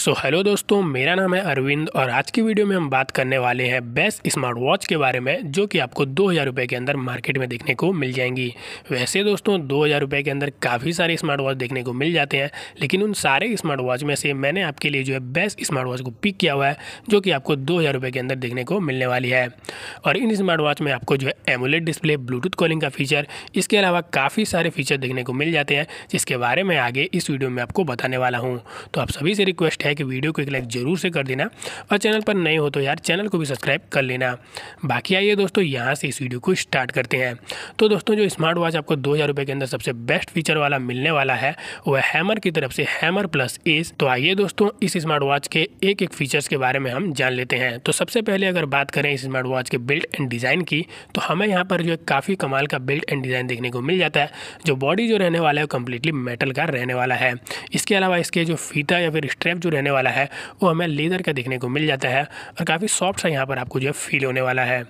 सो so, hello दोस्तों मेरा नाम है अरविंद और आज की वीडियो में हम बात करने वाले हैं बेस्ट स्मार्ट वॉच के बारे में जो कि आपको दो हज़ार रुपये के अंदर मार्केट में देखने को मिल जाएंगी वैसे दोस्तों दो हज़ार रुपये के अंदर काफ़ी सारे स्मार्ट वॉच देखने को मिल जाते हैं लेकिन उन सारे स्मार्ट वॉच में से मैंने आपके लिए जो है बेस्ट स्मार्ट वॉच को पिक किया हुआ है जो कि आपको दो हज़ार रुपये के अंदर देखने को मिलने वाली है और इन स्मार्ट वॉच में आपको जो है एमुलेट डिस्प्ले ब्लूटूथ कॉलिंग का फीचर इसके अलावा काफ़ी सारे फीचर देखने को मिल जाते हैं जिसके बारे में आगे इस वीडियो में आपको बताने वाला हूँ तो आप सभी से रिक्वेस्ट है है कि वीडियो को एक लाइक ज़रूर से कर देना और चैनल पर नए हो तो यार चैनल को भी सब्सक्राइब कर लेना बाकी आइए दोस्तों यहाँ से इस वीडियो को स्टार्ट करते हैं तो दोस्तों जो स्मार्ट वॉच आपको दो के अंदर सबसे बेस्ट फीचर वाला मिलने वाला है वह हैमर की तरफ से हैमर प्लस एस तो आइए दोस्तों इस स्मार्ट वॉच के एक एक फीचर्स के बारे में हम जान लेते हैं तो सबसे पहले अगर बात करें इस स्मार्ट वॉच के बिल्ड एंड डिज़ाइन की तो हमें यहाँ पर जो काफ़ी कमाल का बिल्ड एंड डिज़ाइन देखने को मिल जाता है जो बॉडी जो रहने वाला है वो कम्प्लीटली मेटल का रहने वाला है इसके अलावा इसके जो फीता या फिर स्ट्रैप जो रहने रहने वाला है वो हमें लेदर का देखने को मिल जाता है और काफ़ी सॉफ्ट सा यहाँ पर आपको जो है फील होने वाला है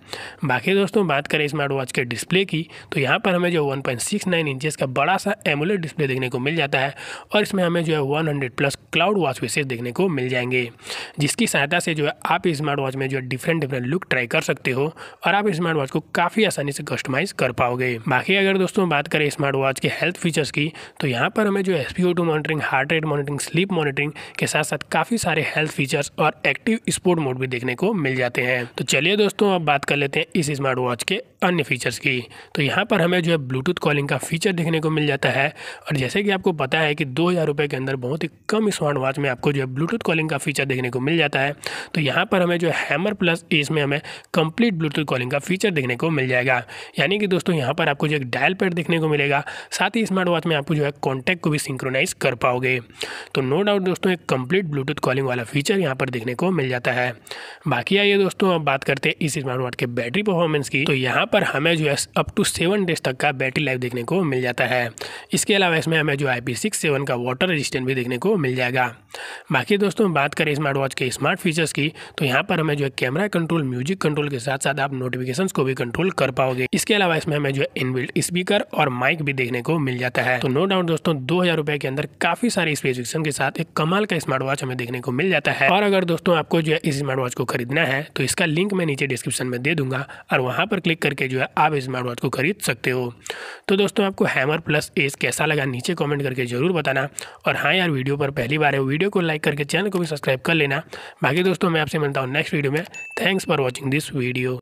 बाकी दोस्तों बात करें स्मार्ट वॉच के डिस्प्ले की तो यहाँ पर हमें जो वन पॉइंट का बड़ा सा एमुलेट डिस्प्ले देखने को मिल जाता है और इसमें हमें जो है वन प्लस क्लाउड वॉच विशेष देखने को मिल जाएंगे जिसकी सहायता से जो है आप स्मार्ट वॉच में जो है डिफरेंट डिफरेंट लुक ट्राई कर सकते हो और आप स्मार्ट वॉच को काफ़ी आसानी से कस्टमाइज़ कर पाओगे बाकी अगर दोस्तों बात करें स्मार्ट वॉच के हेल्थ फीचर्स की तो यहाँ पर हमें जो S P monitoring heart rate monitoring sleep monitoring के साथ साथ काफ़ी सारे हेल्थ फीचर्स और एक्टिव स्पोर्ट मोड भी देखने को मिल जाते हैं तो चलिए दोस्तों अब बात कर लेते हैं इस स्मार्ट वॉच के अन्य फीचर्स की तो यहाँ पर हमें जो है ब्लूटूथ कॉलिंग का फीचर देखने को मिल जाता है और जैसे कि आपको पता है कि दो हज़ार रुपये के अंदर बहुत ही कम स्मार्ट वॉच में आपको जो है ब्लूटूथ कॉलिंग का फीचर देखने को मिल जाता है तो यहाँ पर हमें जो है हैमर प्लस इसमें हमें कंप्लीट ब्लूटूथ कॉलिंग का फीचर देखने को मिल जाएगा यानी कि दोस्तों यहाँ पर आपको जो एक डायल पैड देखने को मिलेगा साथ ही स्मार्ट वॉच में आपको जो है कॉन्टैक्ट को भी सिंक्रोनाइज कर पाओगे तो नो डाउट दोस्तों एक कंप्लीट इंक्लूडेड ब्लूटूथ कॉलिंग वाला फीचर यहाँ पर देखने को मिल जाता है बाकी आइए दोस्तों अब बात करते हैं इस स्मार्ट वॉच के बैटरी परफॉर्मेंस की तो यहाँ पर हमें जो है अप टू सेवन डेज तक का बैटरी लाइफ देखने को मिल जाता है इसके अलावा इसमें हमें जो आई पी का वाटर रजिस्टेंट भी देखने को मिल जाएगा बाकी दोस्तों बात करें स्मार्ट वॉच के स्मार्ट फीचर्स की तो यहाँ पर हमें जो है कैमरा कंट्रोल म्यूजिक कंट्रोल के साथ साथ आप नोटिफिकेशन को भी कंट्रोल कर पाओगे इसके अलावा इसमें हमें जो है इनबिल्ट स्पीकर और माइक भी देखने को मिल जाता है तो नो डाउट दोस्तों दो हजार रुपए के अंदर काफी सारे स्पेसिफिकेशन के साथ एक कमाल का स्मार्ट वॉच हमें देखने को मिल जाता है और अगर दोस्तों आपको जो है इस स्मार्ट वॉच को खरीदना है तो इसका लिंक मैं नीचे डिस्क्रिप्शन में दे दूंगा और वहाँ पर क्लिक करके जो है आप स्मार्ट वॉच को खरीद सकते हो तो दोस्तों आपको हैमर प्लस एस कैसा लगा नीचे कॉमेंट करके जरूर बताना और हाँ यार वीडियो पर पहली बार है वीडियो को लाइक करके चैनल को भी सब्सक्राइब कर लेना बाकी दोस्तों मैं आपसे मिलता हूँ नेक्स्ट वीडियो में thanks for watching this video